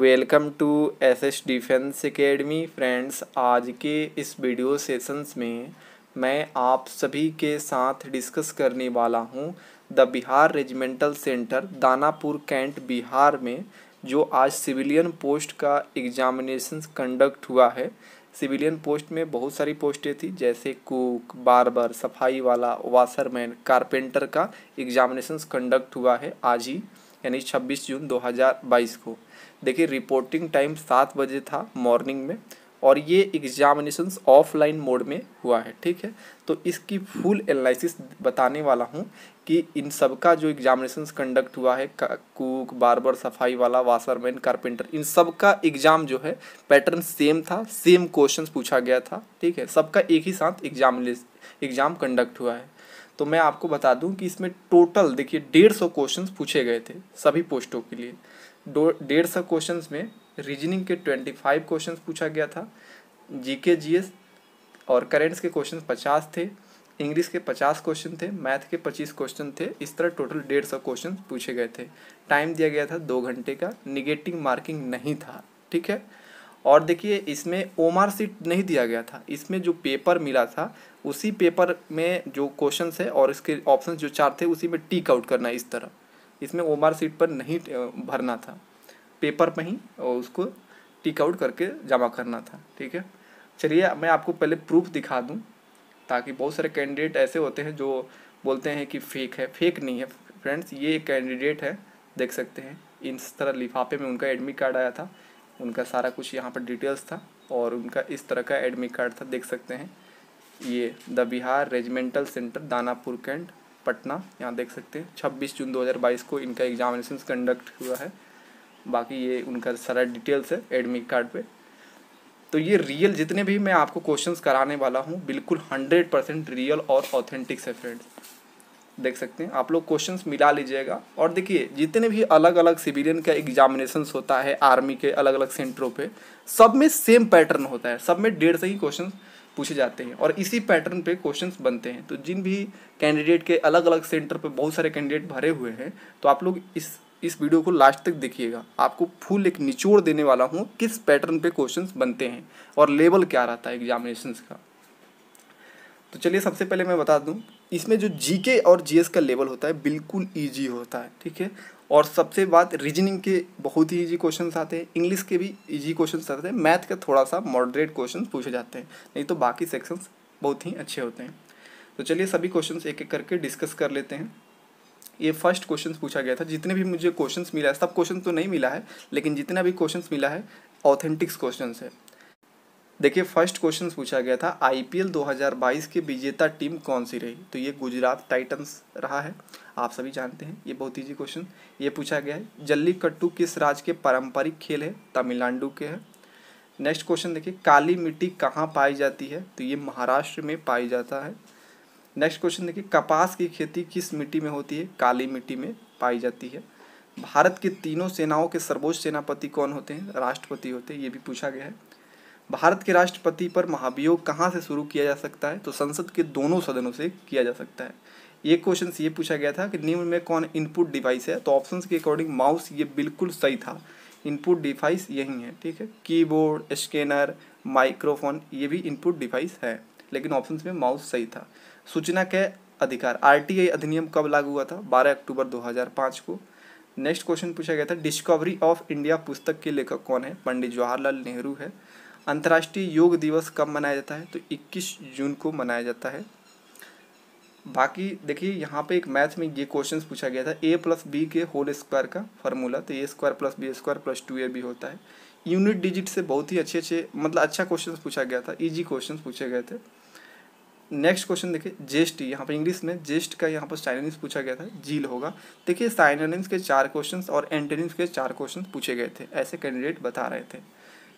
welcome to S S defence academy friends आज के इस वीडियो सेशंस में मैं आप सभी के साथ डिस्कस करने वाला हूं the Bihar regimental centre Danapur cantt Bihar में जो आज सिविलियन पोस्ट का एग्जामिनेशन कंडक्ट हुआ है सिविलियन पोस्ट में बहुत सारी पोस्टें थी जैसे कुक बारबर सफाई वाला वाशरमैन कारपेंटर का एग्जामिनेशन कंडक्ट हुआ है आज ही यानी 26 जून 2022 को देखिए रिपोर्टिंग टाइम सात बजे था मॉर्निंग में और ये एग्जामिनेशन ऑफलाइन मोड में हुआ है ठीक है तो इसकी फुल एनालिसिस बताने वाला हूँ कि इन सब का जो एग्जामिनेशन कंडक्ट हुआ है कुक बारबर सफाई वाला वाशरमैन कारपेंटर इन सब का एग्ज़ाम जो है पैटर्न सेम था सेम क्वेश्चन पूछा गया था ठीक है सबका एक ही साथ एग्जाम एग्ज़ाम कंडक्ट हुआ है तो मैं आपको बता दूं कि इसमें टोटल देखिए डेढ़ सौ क्वेश्चन पूछे गए थे सभी पोस्टों के लिए डेढ़ सौ क्वेश्चन में रीजनिंग के ट्वेंटी फाइव क्वेश्चन पूछा गया था जी के जी एस और करेंट्स के क्वेश्चन पचास थे इंग्लिश के पचास क्वेश्चन थे मैथ के पच्चीस क्वेश्चन थे इस तरह टोटल डेढ़ सौ क्वेश्चन पूछे गए थे टाइम दिया गया था दो घंटे का निगेटिव मार्किंग नहीं था ठीक है और देखिए इसमें ओमार सीट नहीं दिया गया था इसमें जो पेपर मिला था उसी पेपर में जो क्वेश्चन है और इसके ऑप्शन जो चार थे उसी में टिक आउट करना इस तरह इसमें ओमार सीट पर नहीं भरना था पेपर पर ही उसको टिक आउट करके जमा करना था ठीक है चलिए मैं आपको पहले प्रूफ दिखा दूँ ताकि बहुत सारे कैंडिडेट ऐसे होते हैं जो बोलते हैं कि फेक है फेक नहीं है फ्रेंड्स ये कैंडिडेट है देख सकते हैं इस तरह लिफाफे में उनका एडमिट कार्ड आया था उनका सारा कुछ यहाँ पर डिटेल्स था और उनका इस तरह का एडमिट कार्ड था देख सकते हैं ये the Bihar regimental centre Danapur cantt Patna यहाँ देख सकते हैं छब्बीस जून दो को इनका एग्जामिनेशन कंडक्ट हुआ है बाकी ये उनका सारा डिटेल्स है एडमिट कार्ड पर तो ये रियल जितने भी मैं आपको क्वेश्चंस कराने वाला हूँ बिल्कुल हंड्रेड परसेंट रियल और ऑथेंटिक्स है फ्रेंड्स देख सकते हैं आप लोग क्वेश्चन मिला लीजिएगा और देखिए जितने भी अलग अलग सिविलियन का एग्जामिनेशन होता है आर्मी के अलग अलग सेंटरों पे सब में सेम पैटर्न होता है सब में डेढ़ से ही क्वेश्चन पूछे जाते हैं और इसी पैटर्न पे क्वेश्चंस बनते हैं तो जिन भी कैंडिडेट के अलग अलग सेंटर पे बहुत सारे कैंडिडेट भरे हुए हैं तो आप लोग इस इस वीडियो को लास्ट तक देखिएगा आपको फुल एक निचोड़ देने वाला हूँ किस पैटर्न पे क्वेश्चंस बनते हैं और लेवल क्या रहता है एग्जामिनेशंस का तो चलिए सबसे पहले मैं बता दूँ इसमें जो जीके और जीएस का लेवल होता है बिल्कुल ईजी होता है ठीक है और सबसे बात रीजनिंग के बहुत ही ईजी क्वेश्चन आते हैं इंग्लिश के भी ईजी क्वेश्चन आते हैं मैथ का थोड़ा सा मॉडरेट क्वेश्चन पूछे जाते हैं नहीं तो बाकी सेक्शंस बहुत ही अच्छे होते हैं तो चलिए सभी क्वेश्चन एक एक करके डिस्कस कर लेते हैं ये फर्स्ट क्वेश्चन पूछा गया था जितने भी मुझे क्वेश्चन मिला है सब क्वेश्चन तो नहीं मिला है लेकिन जितना भी क्वेश्चन मिला है ऑथेंटिक्स क्वेश्चन है देखिए फर्स्ट क्वेश्चन पूछा गया था आईपीएल 2022 की विजेता टीम कौन सी रही तो ये गुजरात टाइटंस रहा है आप सभी जानते हैं ये बहुत ईजी क्वेश्चन ये पूछा गया है जल्लीकट्टू किस राज्य के पारंपरिक खेल है तमिलनाडु के है नेक्स्ट क्वेश्चन देखिए काली मिट्टी कहाँ पाई जाती है तो ये महाराष्ट्र में पाई जाता है नेक्स्ट क्वेश्चन देखिए कपास की खेती किस मिट्टी में होती है काली मिट्टी में पाई जाती है भारत के तीनों सेनाओं के सर्वोच्च सेनापति कौन होते हैं राष्ट्रपति होते हैं ये भी पूछा गया है भारत के राष्ट्रपति पर महाभियोग कहाँ से शुरू किया जा सकता है तो संसद के दोनों सदनों से किया जा सकता है ये क्वेश्चन ये पूछा गया था कि निम्न में कौन इनपुट डिवाइस है तो ऑप्शन के अकॉर्डिंग माउस ये बिल्कुल सही था इनपुट डिवाइस यही है ठीक है कीबोर्ड स्कैनर माइक्रोफोन ये भी इनपुट डिवाइस है लेकिन ऑप्शन में माउस सही था सूचना के अधिकार आरटीआई अधिनियम कब लागू हुआ था 12 अक्टूबर 2005 को नेक्स्ट क्वेश्चन पूछा गया था डिस्कवरी ऑफ इंडिया पुस्तक के लेखक कौन है पंडित जवाहरलाल नेहरू है अंतर्राष्ट्रीय योग दिवस कब मनाया जाता है तो 21 जून को मनाया जाता है बाकी देखिए यहाँ पे एक मैथ में ये क्वेश्चन पूछा गया था ए प्लस बी के होल स्क्वायर का फार्मूला तो A square plus B square plus two A B होता है यूनिट डिजिट से बहुत ही अच्छे अच्छे मतलब अच्छा क्वेश्चन पूछा गया था ईजी क्वेश्चन पूछे गए थे नेक्स्ट क्वेश्चन देखिए जेस्ट यहाँ पर इंग्लिश में जेस्ट का यहाँ पर साइनोनिम्स पूछा गया था झील होगा देखिए साइनोनिम्स के चार क्वेश्चन और एंटेनिम्स के चार क्वेश्चन पूछे गए थे ऐसे कैंडिडेट बता रहे थे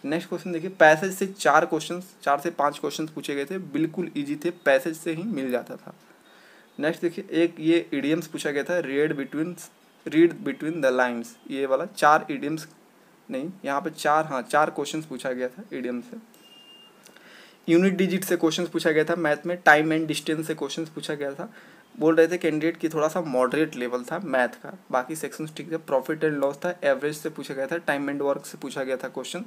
नेक्स्ट क्वेश्चन देखिए पैसेज से चार क्वेश्चन चार से पाँच क्वेश्चन पूछे गए थे बिल्कुल ईजी थे पैसेज से ही मिल जाता था नेक्स्ट देखिए एक ये इडियम्स पूछा गया था red between read between the lines ये वाला चार इडियम्स नहीं यहाँ पे चार हाँ चार क्वेश्चन पूछा गया था इडियम से यूनिट डिजिट से क्वेश्चन पूछा गया था मैथ में टाइम एंड डिस्टेंस से क्वेश्चन पूछा गया था बोल रहे थे कैंडिडेट की थोड़ा सा मॉडरेट लेवल था मैथ का बाकी सेक्शंस ठीक थे प्रॉफिट एंड लॉस था एवरेज से पूछा गया था टाइम एंड वर्क से पूछा गया था क्वेश्चन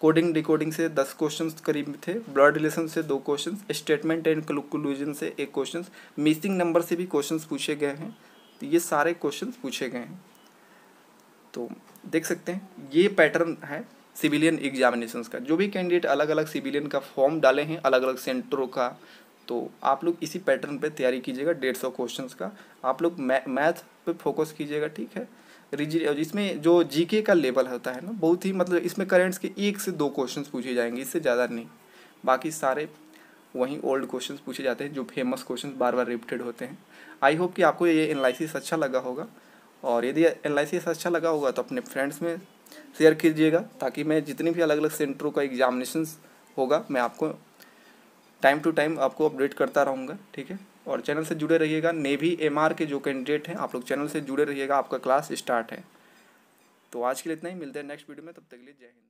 कोडिंग डिकोडिंग से दस क्वेश्चन करीब थे ब्लड रिलेशन से दो क्वेश्चन स्टेटमेंट एंड कंक्लूजन से एक क्वेश्चन मिसिंग नंबर से भी क्वेश्चन पूछे गए हैं तो ये सारे क्वेश्चन पूछे गए हैं तो देख सकते हैं ये पैटर्न है सिविलियन एग्जामिनेशन का जो भी कैंडिडेट अलग अलग सिविलियन का फॉर्म डाले हैं अलग अलग सेंटरों का तो आप लोग इसी पैटर्न पर तैयारी कीजिएगा डेढ़ सौ क्वेश्चन का आप लोग मैथ पर फोकस कीजिएगा ठीक है इसमें जो जीके का लेवल होता है ना बहुत ही मतलब इसमें करेंट्स के एक से दो क्वेश्चन पूछे जाएंगे इससे ज़्यादा नहीं बाकी सारे वहीं ओल्ड क्वेश्चन पूछे जाते हैं जो फेमस क्वेश्चन बार बार रिपीटेड होते हैं आई होप कि आपको ये एनालिसिस अच्छा लगा होगा और यदि एनालिसिस अच्छा लगा होगा तो अपने फ्रेंड्स में शेयर कीजिएगा ताकि मैं जितनी भी अलग अलग सेंटरों का एग्जामिनेशन होगा मैं आपको टाइम टू टाइम आपको अपडेट करता रहूँगा ठीक है और चैनल से जुड़े रहिएगा नेवी एम के जो कैंडिडेट हैं आप लोग चैनल से जुड़े रहिएगा आपका क्लास स्टार्ट है तो आज के लिए इतना ही मिलते हैं नेक्स्ट वीडियो में तब तक के लिए जय हिंद